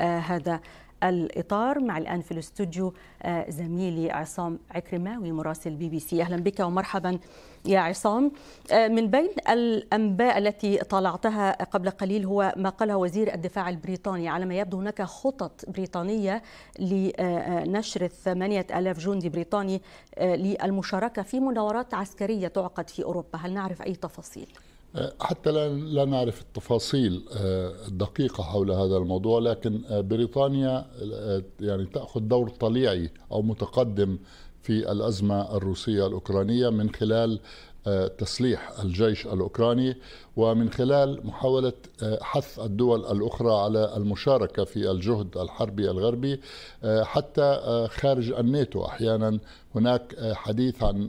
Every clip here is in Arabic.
آه، هذا الإطار مع الآن في الاستوديو آه، زميلي عصام عكرماوي مراسل بي بي سي أهلا بك ومرحبا يا عصام آه، من بين الأنباء التي طالعتها قبل قليل هو ما قاله وزير الدفاع البريطاني على ما يبدو هناك خطط بريطانية لنشر 8000 جندي بريطاني للمشاركة في مناورات عسكرية تعقد في أوروبا هل نعرف أي تفاصيل؟ حتى لا لا نعرف التفاصيل آه، الدقيقة حول هذا الموضوع لكن آه، بريطانيا آه، يعني تأخذ دور طليعي أو متقدم في الأزمة الروسية الأوكرانية من خلال آه، تسليح الجيش الاوكراني ومن خلال محاوله آه، حث الدول الاخرى على المشاركه في الجهد الحربي الغربي آه، حتى خارج الناتو احيانا هناك حديث عن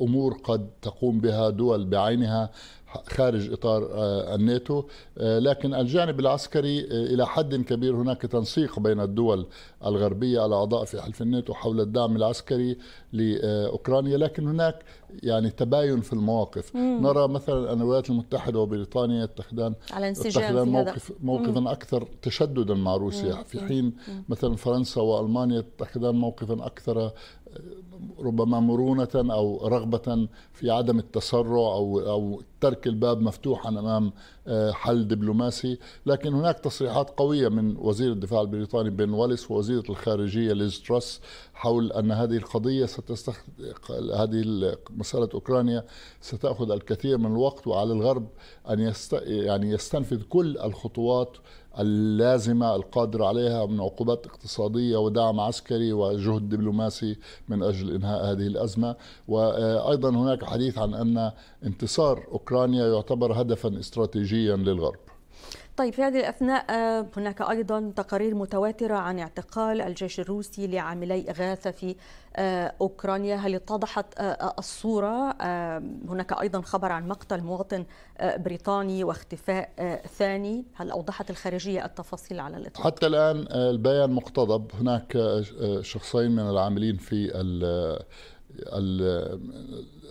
امور قد تقوم بها دول بعينها خارج اطار الناتو لكن الجانب العسكري الى حد كبير هناك تنسيق بين الدول الغربيه الاعضاء في حلف الناتو حول الدعم العسكري لاوكرانيا لكن هناك يعني تباين في المواقف مم. نرى مثلا الولايات المتحدة وبريطانيا يتخذان على يتخذان موقف موقفا مم. أكثر تشددا مع روسيا مم. في حين مم. مثلا فرنسا وألمانيا يتخذان موقفا أكثر ربما مرونة أو رغبة في عدم التسرع أو أو ترك الباب مفتوحا أمام آه، حل دبلوماسي، لكن هناك تصريحات قوية من وزير الدفاع البريطاني بن واليس ووزيرة الخارجية ليز تراس حول أن هذه القضية ستستخ... هذه مسألة أوكرانيا ستأخذ الكثير من الوقت وعلى الغرب أن يست... يعني يستنفذ كل الخطوات اللازمه القادرة عليها من عقوبات اقتصاديه ودعم عسكري وجهد دبلوماسي من اجل انهاء هذه الازمه وايضا هناك حديث عن ان انتصار اوكرانيا يعتبر هدفا استراتيجيا للغرب طيب في هذه الأثناء آه، هناك أيضا تقارير متواترة عن اعتقال الجيش الروسي لعاملي إغاثة في آه، أوكرانيا هل اتضحت آه، الصورة هناك أيضا خبر عن مقتل مواطن بريطاني واختفاء ثاني هل أوضحت الخارجية التفاصيل على الإطلاق حتى الآن البيان مقتضب هناك شخصين من العاملين في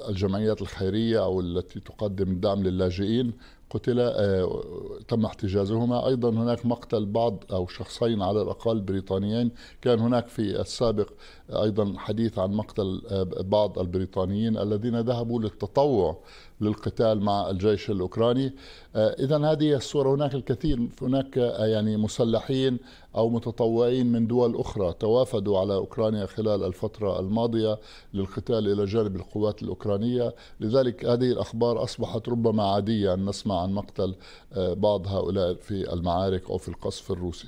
الجمعيات الخيرية أو التي تقدم الدعم للاجئين قتل آه، تم احتجازهما أيضا هناك مقتل بعض أو شخصين على الأقل بريطانيين كان هناك في السابق أيضا حديث عن مقتل آه، بعض البريطانيين الذين ذهبوا للتطوع للقتال مع الجيش الأوكراني آه، إذا هذه الصورة هناك الكثير هناك يعني مسلحين أو متطوعين من دول أخرى توافدوا على أوكرانيا خلال الفترة الماضية للقتال إلى جانب القوات الأوكرانية لذلك هذه الأخبار أصبحت ربما عادية أن نسمع عن مقتل آه، بعض هؤلاء في المعارك أو في القصف الروسي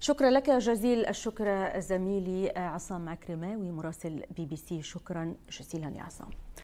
شكرا لك جزيل الشكر زميلي آه، عصام عكرماوي مراسل بي بي سي شكرا جزيلا يا عصام